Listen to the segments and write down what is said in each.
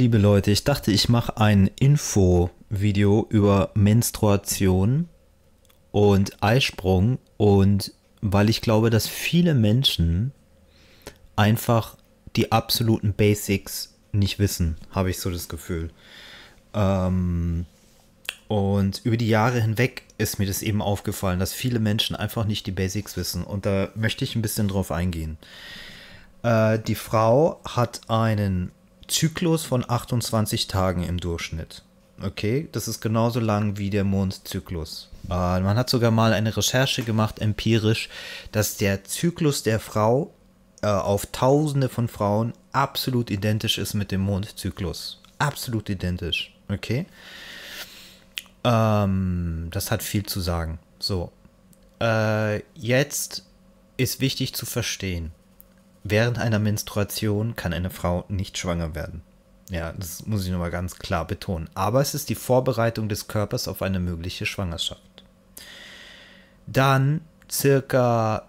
liebe Leute, ich dachte, ich mache ein Info-Video über Menstruation und Eisprung und weil ich glaube, dass viele Menschen einfach die absoluten Basics nicht wissen, habe ich so das Gefühl. Ähm, und über die Jahre hinweg ist mir das eben aufgefallen, dass viele Menschen einfach nicht die Basics wissen. Und da möchte ich ein bisschen drauf eingehen. Äh, die Frau hat einen Zyklus von 28 Tagen im Durchschnitt. Okay, das ist genauso lang wie der Mondzyklus. Äh, man hat sogar mal eine Recherche gemacht, empirisch, dass der Zyklus der Frau äh, auf Tausende von Frauen absolut identisch ist mit dem Mondzyklus. Absolut identisch. Okay. Ähm, das hat viel zu sagen. So. Äh, jetzt ist wichtig zu verstehen während einer Menstruation kann eine Frau nicht schwanger werden. Ja, das muss ich nochmal ganz klar betonen. Aber es ist die Vorbereitung des Körpers auf eine mögliche Schwangerschaft. Dann circa,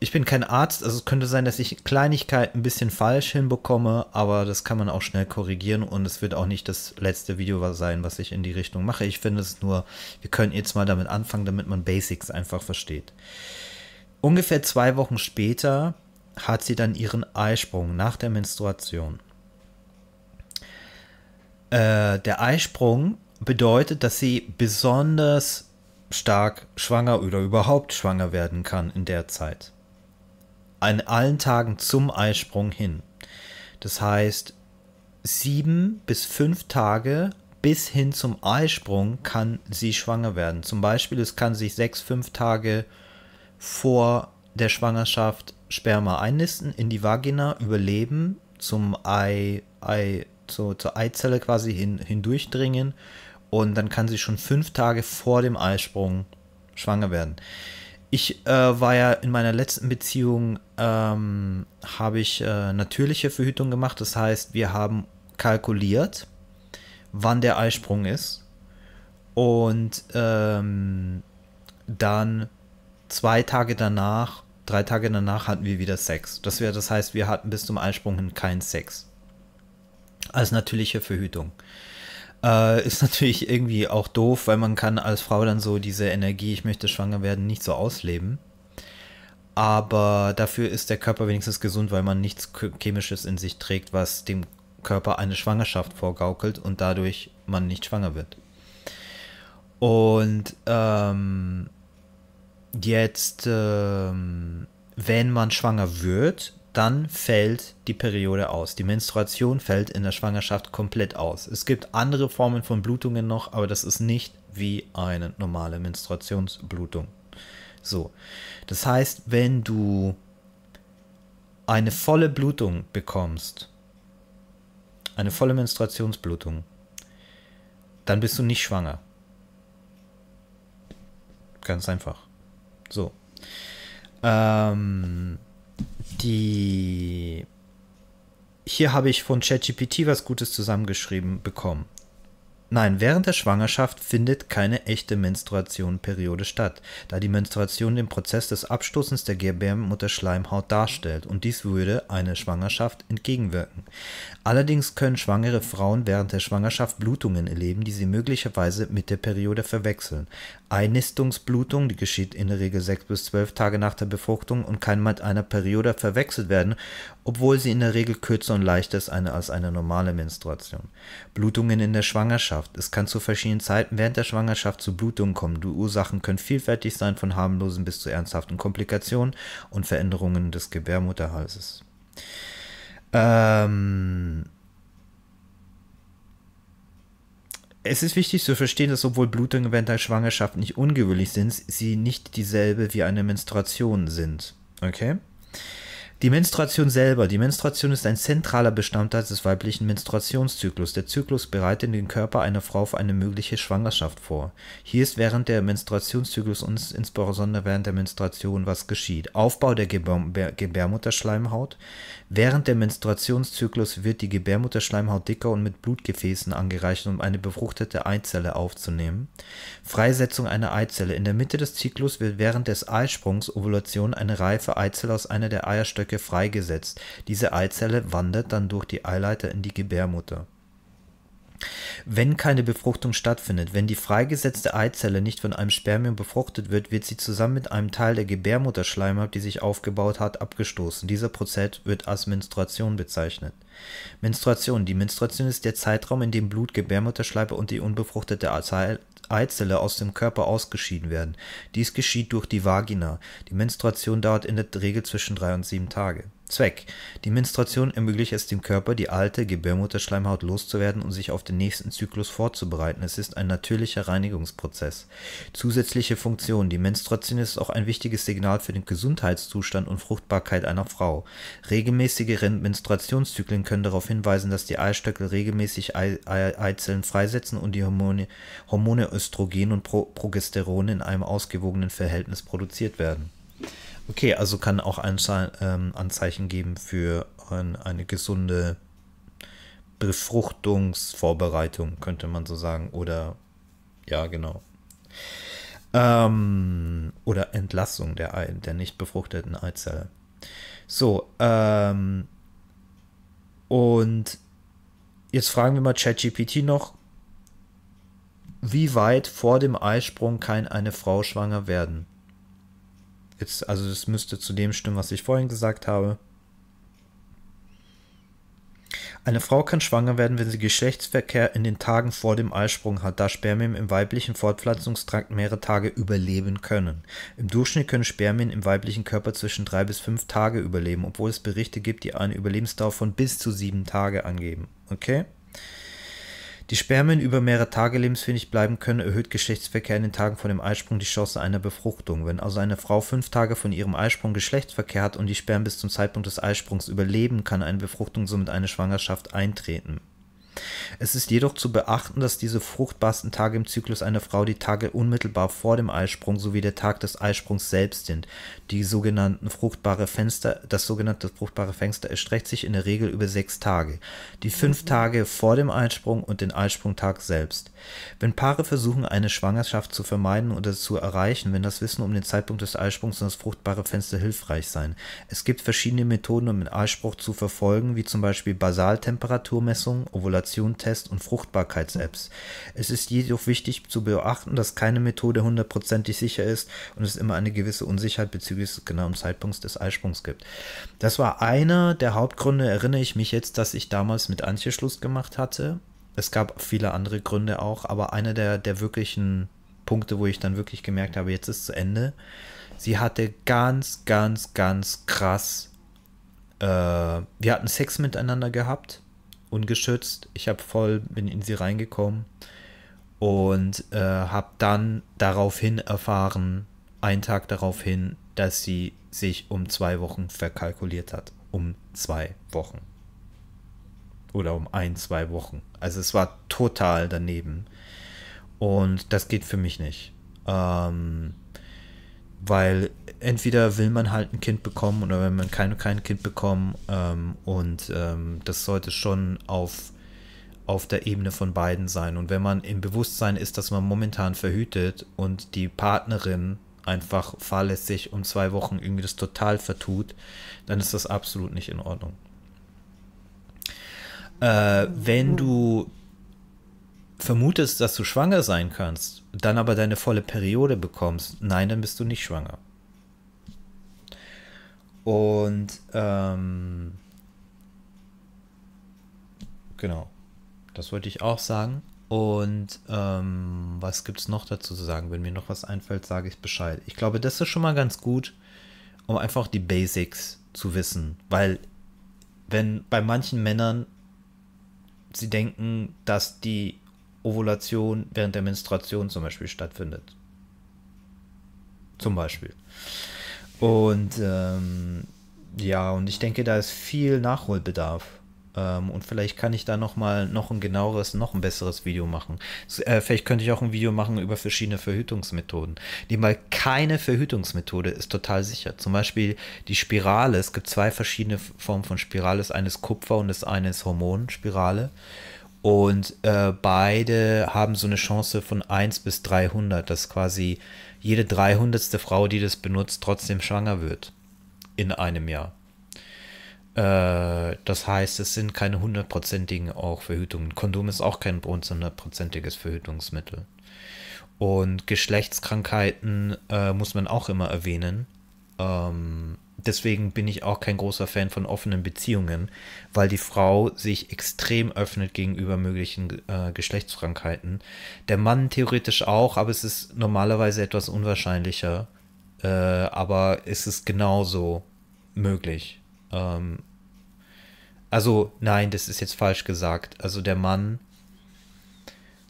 ich bin kein Arzt, also es könnte sein, dass ich Kleinigkeiten ein bisschen falsch hinbekomme, aber das kann man auch schnell korrigieren und es wird auch nicht das letzte Video sein, was ich in die Richtung mache. Ich finde es nur, wir können jetzt mal damit anfangen, damit man Basics einfach versteht. Ungefähr zwei Wochen später hat sie dann ihren Eisprung nach der Menstruation. Äh, der Eisprung bedeutet, dass sie besonders stark schwanger oder überhaupt schwanger werden kann in der Zeit. An allen Tagen zum Eisprung hin. Das heißt, sieben bis fünf Tage bis hin zum Eisprung kann sie schwanger werden. Zum Beispiel, es kann sich sechs, fünf Tage vor der Schwangerschaft Sperma einnisten in die Vagina, überleben, zum Ei, Ei zur, zur Eizelle quasi hin, hindurchdringen und dann kann sie schon fünf Tage vor dem Eisprung schwanger werden. Ich äh, war ja in meiner letzten Beziehung, ähm, habe ich äh, natürliche Verhütung gemacht. Das heißt, wir haben kalkuliert, wann der Eisprung ist. Und ähm, dann zwei Tage danach drei Tage danach hatten wir wieder Sex. Das, wär, das heißt, wir hatten bis zum Einsprung hin keinen Sex. Als natürliche Verhütung. Äh, ist natürlich irgendwie auch doof, weil man kann als Frau dann so diese Energie, ich möchte schwanger werden, nicht so ausleben. Aber dafür ist der Körper wenigstens gesund, weil man nichts Chemisches in sich trägt, was dem Körper eine Schwangerschaft vorgaukelt und dadurch man nicht schwanger wird. Und ähm, Jetzt, ähm, wenn man schwanger wird, dann fällt die Periode aus. Die Menstruation fällt in der Schwangerschaft komplett aus. Es gibt andere Formen von Blutungen noch, aber das ist nicht wie eine normale Menstruationsblutung. So. Das heißt, wenn du eine volle Blutung bekommst, eine volle Menstruationsblutung, dann bist du nicht schwanger. Ganz einfach. So. Ähm, die. Hier habe ich von ChatGPT was Gutes zusammengeschrieben bekommen. Nein, während der Schwangerschaft findet keine echte Menstruationperiode statt, da die Menstruation den Prozess des Abstoßens der Gebärmutterschleimhaut darstellt und dies würde einer Schwangerschaft entgegenwirken. Allerdings können schwangere Frauen während der Schwangerschaft Blutungen erleben, die sie möglicherweise mit der Periode verwechseln. Einnistungsblutung, die geschieht in der Regel sechs bis zwölf Tage nach der Befruchtung und kann mit einer Periode verwechselt werden, obwohl sie in der Regel kürzer und leichter ist als eine normale Menstruation. Blutungen in der Schwangerschaft Schwangerschaft. Es kann zu verschiedenen Zeiten während der Schwangerschaft zu Blutungen kommen. Die Ursachen können vielfältig sein, von harmlosen bis zu ernsthaften Komplikationen und Veränderungen des Gebärmutterhalses. Ähm, Es ist wichtig zu verstehen, dass obwohl Blutungen während der Schwangerschaft nicht ungewöhnlich sind, sie nicht dieselbe wie eine Menstruation sind. Okay? Die Menstruation selber. Die Menstruation ist ein zentraler Bestandteil des weiblichen Menstruationszyklus. Der Zyklus bereitet den Körper einer Frau für eine mögliche Schwangerschaft vor. Hier ist während der Menstruationszyklus und insbesondere während der Menstruation was geschieht. Aufbau der Gebär Gebärmutterschleimhaut, Während der Menstruationszyklus wird die Gebärmutterschleimhaut dicker und mit Blutgefäßen angereichert, um eine befruchtete Eizelle aufzunehmen. Freisetzung einer Eizelle. In der Mitte des Zyklus wird während des Eisprungs Ovulation eine reife Eizelle aus einer der Eierstöcke freigesetzt. Diese Eizelle wandert dann durch die Eileiter in die Gebärmutter wenn keine Befruchtung stattfindet, wenn die freigesetzte Eizelle nicht von einem Spermium befruchtet wird, wird sie zusammen mit einem Teil der Gebärmutterschleimhaut, die sich aufgebaut hat, abgestoßen. Dieser Prozess wird als Menstruation bezeichnet. Menstruation. Die Menstruation ist der Zeitraum, in dem Blut, Gebärmutterschleimhaut und die unbefruchtete Eizelle aus dem Körper ausgeschieden werden. Dies geschieht durch die Vagina. Die Menstruation dauert in der Regel zwischen drei und sieben Tage. Zweck. Die Menstruation ermöglicht es dem Körper, die alte Gebärmutterschleimhaut loszuwerden und sich auf den nächsten Zyklus vorzubereiten. Es ist ein natürlicher Reinigungsprozess. Zusätzliche Funktion. Die Menstruation ist auch ein wichtiges Signal für den Gesundheitszustand und Fruchtbarkeit einer Frau. Regelmäßige Menstruationszyklen können darauf hinweisen, dass die Eistöckel regelmäßig Ei Ei Eizellen freisetzen und die Hormone, Hormone Östrogen und Pro Progesteron in einem ausgewogenen Verhältnis produziert werden. Okay, also kann auch Anze ähm, Anzeichen geben für ein, eine gesunde Befruchtungsvorbereitung, könnte man so sagen. Oder ja, genau. Ähm, oder Entlassung der, der nicht befruchteten Eizelle. So, ähm, und jetzt fragen wir mal ChatGPT noch, wie weit vor dem Eisprung kann eine Frau schwanger werden? Jetzt, also das müsste zu dem stimmen, was ich vorhin gesagt habe. Eine Frau kann schwanger werden, wenn sie Geschlechtsverkehr in den Tagen vor dem Eisprung hat, da Spermien im weiblichen Fortpflanzungstrakt mehrere Tage überleben können. Im Durchschnitt können Spermien im weiblichen Körper zwischen drei bis fünf Tage überleben, obwohl es Berichte gibt, die eine Überlebensdauer von bis zu sieben Tage angeben. Okay? Die Spermien über mehrere Tage lebensfähig bleiben können, erhöht Geschlechtsverkehr in den Tagen vor dem Eisprung die Chance einer Befruchtung. Wenn also eine Frau fünf Tage von ihrem Eisprung Geschlechtsverkehr hat und die Spermien bis zum Zeitpunkt des Eisprungs überleben, kann eine Befruchtung somit eine Schwangerschaft eintreten. Es ist jedoch zu beachten, dass diese fruchtbarsten Tage im Zyklus einer Frau die Tage unmittelbar vor dem Eisprung sowie der Tag des Eisprungs selbst sind. Die sogenannten fruchtbare Fenster, das sogenannte fruchtbare Fenster erstreckt sich in der Regel über sechs Tage. Die fünf mhm. Tage vor dem Eisprung und den Eisprungtag selbst. Wenn Paare versuchen, eine Schwangerschaft zu vermeiden oder zu erreichen, wenn das Wissen um den Zeitpunkt des Eisprungs und das fruchtbare Fenster hilfreich sein. Es gibt verschiedene Methoden, um den Eisprung zu verfolgen, wie zum Beispiel Basaltemperaturmessung, Ovulation Ovulation, Test und Fruchtbarkeits-Apps. Es ist jedoch wichtig zu beachten, dass keine Methode hundertprozentig sicher ist und es immer eine gewisse Unsicherheit bezüglich des genauen Zeitpunkts des Eisprungs gibt. Das war einer der Hauptgründe, erinnere ich mich jetzt, dass ich damals mit Antje Schluss gemacht hatte. Es gab viele andere Gründe auch, aber einer der, der wirklichen Punkte, wo ich dann wirklich gemerkt habe, jetzt ist zu Ende. Sie hatte ganz, ganz, ganz krass. Äh, wir hatten Sex miteinander gehabt ungeschützt. Ich habe voll, bin in sie reingekommen und äh, habe dann daraufhin erfahren, einen Tag daraufhin, dass sie sich um zwei Wochen verkalkuliert hat. Um zwei Wochen. Oder um ein, zwei Wochen. Also es war total daneben. Und das geht für mich nicht. Ähm, weil entweder will man halt ein Kind bekommen oder wenn man kein, kein Kind bekommen ähm, und ähm, das sollte schon auf, auf der Ebene von beiden sein. Und wenn man im Bewusstsein ist, dass man momentan verhütet und die Partnerin einfach fahrlässig um zwei Wochen irgendwie das total vertut, dann ist das absolut nicht in Ordnung. Äh, wenn du vermutest, dass du schwanger sein kannst, dann aber deine volle Periode bekommst, nein, dann bist du nicht schwanger. Und ähm, genau, das wollte ich auch sagen. Und ähm, was gibt es noch dazu zu sagen? Wenn mir noch was einfällt, sage ich Bescheid. Ich glaube, das ist schon mal ganz gut, um einfach die Basics zu wissen. Weil wenn bei manchen Männern sie denken, dass die Ovulation während der Menstruation zum Beispiel stattfindet. Zum Beispiel. Und ähm, ja, und ich denke, da ist viel Nachholbedarf. Ähm, und vielleicht kann ich da nochmal noch ein genaueres, noch ein besseres Video machen. Äh, vielleicht könnte ich auch ein Video machen über verschiedene Verhütungsmethoden. Nebenbei keine Verhütungsmethode ist total sicher. Zum Beispiel die Spirale. Es gibt zwei verschiedene Formen von Spirale. Das eine ist Kupfer und das eine ist Hormonspirale. Und äh, beide haben so eine Chance von 1 bis 300, dass quasi jede 300. Frau, die das benutzt, trotzdem schwanger wird in einem Jahr. Äh, das heißt, es sind keine hundertprozentigen auch Verhütungen. Kondom ist auch kein hundertprozentiges Verhütungsmittel. Und Geschlechtskrankheiten äh, muss man auch immer erwähnen. Ähm, deswegen bin ich auch kein großer Fan von offenen Beziehungen, weil die Frau sich extrem öffnet gegenüber möglichen äh, Geschlechtskrankheiten. Der Mann theoretisch auch, aber es ist normalerweise etwas unwahrscheinlicher, äh, aber es ist genauso möglich. Ähm, also nein, das ist jetzt falsch gesagt. Also der Mann,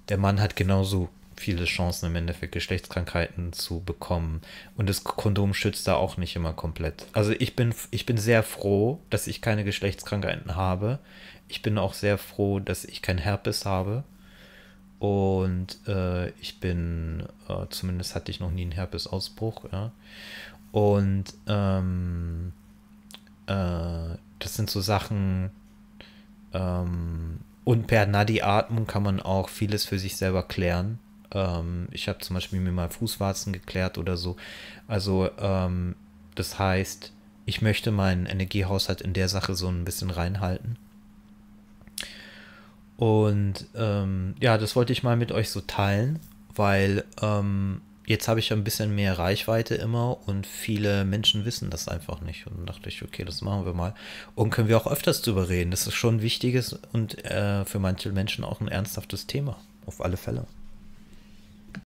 der Mann hat genauso viele Chancen im Endeffekt Geschlechtskrankheiten zu bekommen und das Kondom schützt da auch nicht immer komplett. Also ich bin ich bin sehr froh, dass ich keine Geschlechtskrankheiten habe. Ich bin auch sehr froh, dass ich kein Herpes habe. Und äh, ich bin, äh, zumindest hatte ich noch nie einen Herpesausbruch, ja. Und ähm, äh, das sind so Sachen, ähm, und per Nadi-Atmung kann man auch vieles für sich selber klären. Ähm, ich habe zum Beispiel mir mal Fußwarzen geklärt oder so. Also, ähm, das heißt, ich möchte meinen Energiehaushalt in der Sache so ein bisschen reinhalten. Und ähm, ja, das wollte ich mal mit euch so teilen, weil ähm, jetzt habe ich ja ein bisschen mehr Reichweite immer und viele Menschen wissen das einfach nicht. Und dann dachte ich, okay, das machen wir mal. Und können wir auch öfters drüber reden. Das ist schon ein wichtiges und äh, für manche Menschen auch ein ernsthaftes Thema. Auf alle Fälle.